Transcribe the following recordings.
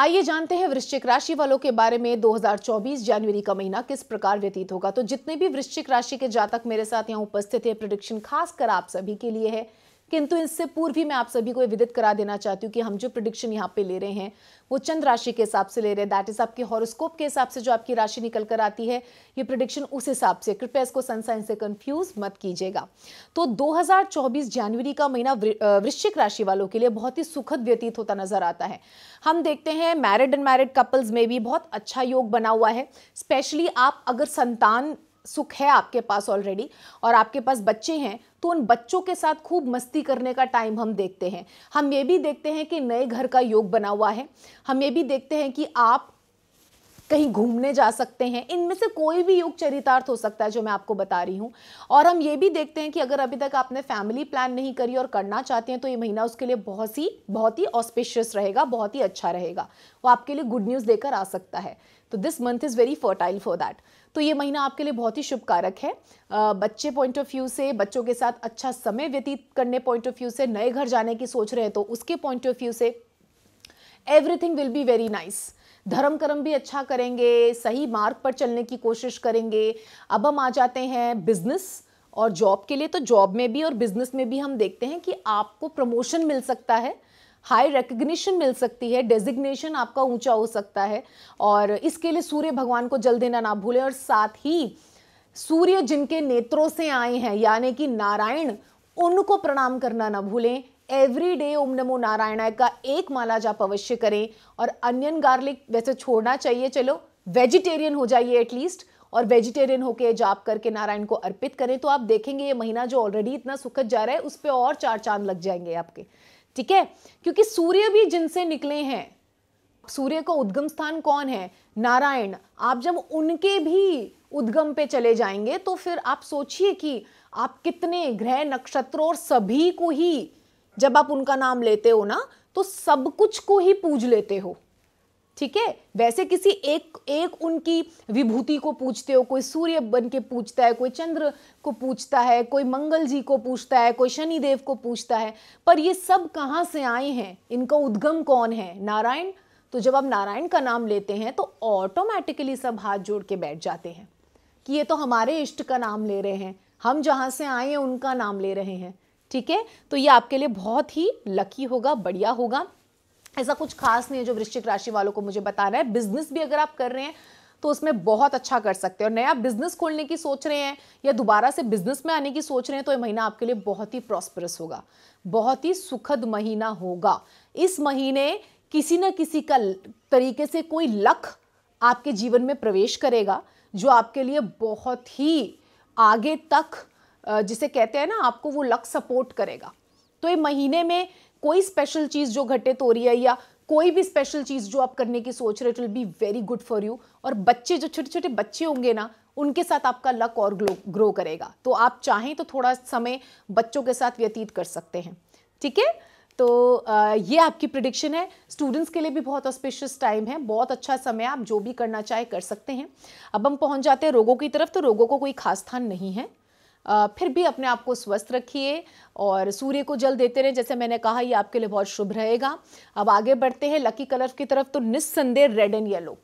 आइए जानते हैं वृश्चिक राशि वालों के बारे में 2024 जनवरी का महीना किस प्रकार व्यतीत होगा तो जितने भी वृश्चिक राशि के जातक मेरे साथ यहाँ उपस्थित है प्रोडिक्शन खासकर आप सभी के लिए है किंतु इससे पूर्व ही मैं आप सभी को विदित करा देना चाहती हूँ कि हम जो प्रिडिक्शन यहाँ पे ले रहे हैं वो चंद्र राशि के हिसाब से ले रहे हैं दैट इज आपके हॉरोस्कोप के हिसाब से जो आपकी राशि निकल कर आती है ये प्रिडिक्शन उस हिसाब से कृपया इसको सनसाइन से कंफ्यूज मत कीजिएगा तो 2024 जनवरी का महीना वृश्चिक राशि वालों के लिए बहुत ही सुखद व्यतीत होता नजर आता है हम देखते हैं मैरिड एंड मैरिड कपल्स में भी बहुत अच्छा योग बना हुआ है स्पेशली आप अगर संतान सुख है आपके पास ऑलरेडी और आपके पास बच्चे हैं तो उन बच्चों के साथ खूब मस्ती करने का टाइम हम देखते हैं हम ये भी देखते हैं कि नए घर का योग बना हुआ है हम ये भी देखते हैं कि आप कहीं घूमने जा सकते हैं इनमें से कोई भी योग चरितार्थ हो सकता है जो मैं आपको बता रही हूँ और हम ये भी देखते हैं कि अगर अभी तक आपने फैमिली प्लान नहीं करी और करना चाहते हैं तो ये महीना उसके लिए बहुत ही बहुत ही ऑस्पिशियस रहेगा बहुत ही अच्छा रहेगा वो आपके लिए गुड न्यूज़ लेकर आ सकता है तो this month is very fertile for that तो ये महीना आपके लिए बहुत ही शुभ कारक है बच्चे पॉइंट ऑफ व्यू से बच्चों के साथ अच्छा समय व्यतीत करने पॉइंट ऑफ व्यू से नए घर जाने की सोच रहे हैं तो उसके पॉइंट ऑफ व्यू से everything will be very nice धर्म कर्म भी अच्छा करेंगे सही मार्ग पर चलने की कोशिश करेंगे अब हम आ जाते हैं बिजनेस और जॉब के लिए तो जॉब में भी और बिजनेस में भी हम देखते हैं कि आपको प्रमोशन मिल सकता है हाई रिकग्निशन मिल सकती है डेजिग्नेशन आपका ऊंचा हो सकता है और इसके लिए सूर्य भगवान को जल देना ना भूलें और साथ ही सूर्य जिनके नेत्रों से आए हैं यानी कि नारायण उनको प्रणाम करना ना भूलें एवरी डे ओम नमो नारायण का एक माला जाप अवश्य करें और अनियन गार्लिक वैसे छोड़ना चाहिए चलो वेजिटेरियन हो जाइए एटलीस्ट और वेजिटेरियन होके जाप करके नारायण को अर्पित करें तो आप देखेंगे ये महीना जो ऑलरेडी इतना सुखद जा रहा है उस पर और चार चांद लग जाएंगे आपके ठीक है क्योंकि सूर्य भी जिनसे निकले हैं सूर्य का उद्गम स्थान कौन है नारायण आप जब उनके भी उद्गम पे चले जाएंगे तो फिर आप सोचिए कि आप कितने ग्रह नक्षत्रों और सभी को ही जब आप उनका नाम लेते हो ना तो सब कुछ को ही पूज लेते हो ठीक है वैसे किसी एक एक उनकी विभूति को पूछते हो कोई सूर्य बन के पूछता है कोई चंद्र को पूछता है कोई मंगल जी को पूछता है कोई शनिदेव को पूछता है पर ये सब कहाँ से आए हैं इनका उद्गम कौन है नारायण तो जब आप नारायण का नाम लेते हैं तो ऑटोमेटिकली सब हाथ जोड़ के बैठ जाते हैं कि ये तो हमारे इष्ट का नाम ले रहे हैं हम जहाँ से आए हैं उनका नाम ले रहे हैं ठीक है तो ये आपके लिए बहुत ही लकी होगा बढ़िया होगा ऐसा कुछ खास नहीं है जो वृश्चिक राशि वालों को मुझे बताना है बिजनेस भी अगर आप कर रहे हैं तो उसमें बहुत अच्छा कर सकते हैं और नया बिजनेस खोलने की सोच रहे हैं या दोबारा से बिजनेस में आने की सोच रहे हैं तो ये महीना आपके लिए बहुत ही प्रॉस्परस होगा बहुत ही सुखद महीना होगा इस महीने किसी न किसी का तरीके से कोई लक आपके जीवन में प्रवेश करेगा जो आपके लिए बहुत ही आगे तक जिसे कहते हैं ना आपको वो लक सपोर्ट करेगा तो ये महीने में कोई स्पेशल चीज़ जो घटित हो रही है या कोई भी स्पेशल चीज़ जो आप करने की सोच रहे हो it will be very good for you और बच्चे जो छोटे छोटे बच्चे होंगे ना उनके साथ आपका लक और ग्लो ग्रो करेगा तो आप चाहें तो थोड़ा समय बच्चों के साथ व्यतीत कर सकते हैं ठीक है तो ये आपकी प्रिडिक्शन है स्टूडेंट्स के लिए भी बहुत ऑस्पेशियस टाइम है बहुत अच्छा समय आप जो भी करना चाहे कर सकते हैं अब हम पहुंच जाते हैं रोगों की तरफ तो रोगों को कोई खास स्थान नहीं है फिर भी अपने आप को स्वस्थ रखिए और सूर्य को जल देते रहें जैसे मैंने कहा ये आपके लिए बहुत शुभ रहेगा अब आगे बढ़ते हैं लकी कलर की तरफ तो निस्संदेह रेड एंड येलो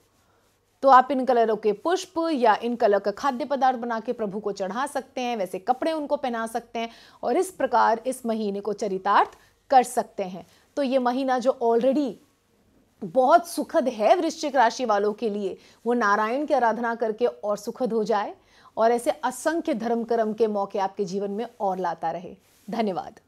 तो आप इन कलरों के पुष्प या इन कलर का खाद्य पदार्थ बना के प्रभु को चढ़ा सकते हैं वैसे कपड़े उनको पहना सकते हैं और इस प्रकार इस महीने को चरितार्थ कर सकते हैं तो ये महीना जो ऑलरेडी बहुत सुखद है वृश्चिक राशि वालों के लिए वो नारायण की आराधना करके और सुखद हो जाए और ऐसे असंख्य धर्म कर्म के मौके आपके जीवन में और लाता रहे धन्यवाद